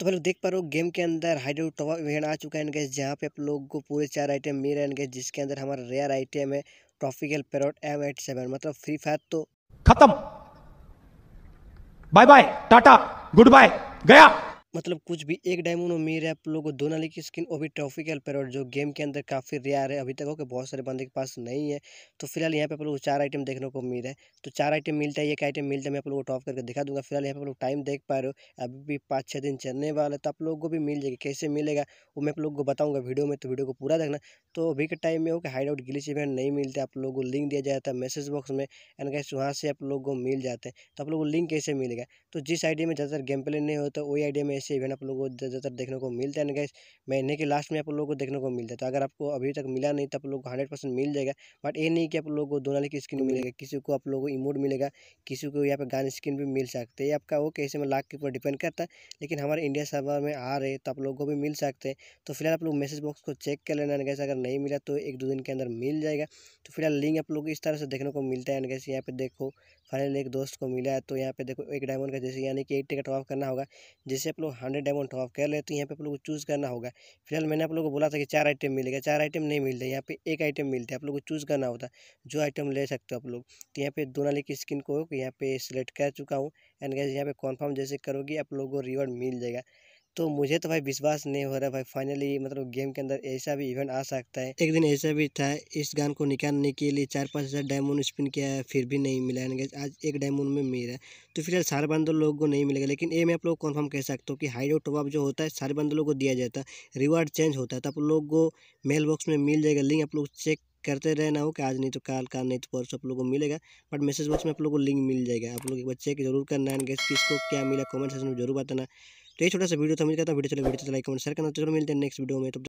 तो भाई मतलब लोग देख पा रहे हो गेम के अंदर हाइड्रो टॉप इवेंट आ चुका है एंड जहाँ पे आप लोग को पूरे चार आइटम मिल रहे हैं गैस जिसके अंदर हमारा रेयर आइटम है tropical parrot M eight seven मतलब फ्री फायर तो खत्म बाय बाय टाटा गुड बाय गया मतलब कुछ भी एक डायमंड और मीर आप लोगों को दोनों नाली की स्किन और भी ट्रॉफिकल और जो गेम के अंदर काफ़ी रेयर है अभी तक हो कि बहुत सारे बंदे के पास नहीं है तो फिलहाल यहाँ पे आप लोग को चार आइटम देखने को मिल है तो चार आइटम मिलता है एक आइटम मिलता है मैं आप लोगों को टॉप करके दिखा दूंगा फिलहाल यहाँ पर आप लोग टाइम देख पा रहे हो अभी भी पाँच छः दिन चलने वाला है तो आप लोगों को भी मिल जाएगी कैसे मिलेगा वो मैं आप लोग को बताऊँगा वीडियो में तो वीडियो को पूरा देखना तो अभी के टाइम में हो कि हाइड आउट गिलीच इवेंट नहीं मिलते आप लोगों को लिंक दिया जाता है मैसेज बॉक्स में एंड कैसे वहाँ से आप लोगों को मिल जाते हैं तो आप लोग को लिंक कैसे मिलेगा तो जिस आइडिया में ज़्यादातर गेम प्ले नहीं होता वही आइडिया में ऐसे इवेंट आप लोगों को ज़्यादातर देखने को मिलता है ना गैस महीने के लास्ट में आप लोगों को देखने को मिलता है तो अगर आपको अभी तक मिला नहीं तो आप लोग को हंड्रेड परसेंट मिल जाएगा बट ये नहीं कि आप लोगों को दोनों की स्किन मिलेगा किसी को आप लोगों को इमोट मिलेगा किसी को यहाँ पर गान स्किन भी मिल सकते हैं आपका वो कैसे में लाख के ऊपर डिपेंड करता है लेकिन हमारे इंडिया सर्वर में आ रहे तो आप लोगों को भी मिल सकते हैं तो फिलहाल आप लोग मैसेज बॉक्स को चेक कर लेना गैस अगर नहीं मिला तो एक दो दिन के अंदर मिल जाएगा तो फिलहाल लिंक आप लोग इस तरह से देखने को मिलता है गैस यहाँ पे देखो फाइनल एक दोस्त को मिला है तो यहाँ पे देखो एक डायमंड का जैसे यानी कि एक टिकट ऑफ करना होगा जैसे आप लोग लोग हंड्रेड डायमंड टॉप कर लेते हैं यहाँ पे आप लोग को चूज़ करना होगा फिलहाल मैंने आप लोग को बोला था कि चार आइटम मिलेगा चार आइटम नहीं मिलते यहाँ पे एक आइटम मिलता है आप लोग को चूज़ करना होता है जो आइटम ले सकते हो आप लोग तो यहाँ पे दोनाली की स्किन को यहाँ पे सिलेक्ट कर चुका हूँ एंड गैस यहाँ पे कन्फर्म जैसे करोगे आप लोगों को रिवॉर्ड मिल जाएगा तो मुझे तो भाई विश्वास नहीं हो रहा भाई फाइनली मतलब गेम के अंदर ऐसा भी इवेंट आ सकता है एक दिन ऐसा भी था इस गान को निकालने के लिए चार पाँच हज़ार डायमंड स्पिन किया है फिर भी नहीं मिला है आज एक डायमंड में मेरा तो फिलहाल सारे बंदर लोगों को नहीं मिलेगा लेकिन ये मैं आप लोग कन्फर्म कह सकता हूँ कि हाइड आउट टॉपअप जो होता है सारे बंदर लोगों को दिया जाता है रिवार्ड चेंज होता है तो आप लोग को मेल बॉक्स में मिल जाएगा लिंक आप लोग चेक करते रहना हो कि आज नहीं तो कल कल नहीं तो परसों आप लोगों को मिलेगा बट मैसेज बॉक्स में आप लोगों को लिंक मिल जाएगा आप लोग एक बार चेक जरूर करना है किसको क्या मिला कमेंट सेक्शन में जरूर बताना तो ये छोटा सा वीडियो था मुझे कहता वीडियो चला वीडियो चला लाइक कमेंट शेयर करना तो चलो मिलते हैं नेक्स्ट वीडियो में तो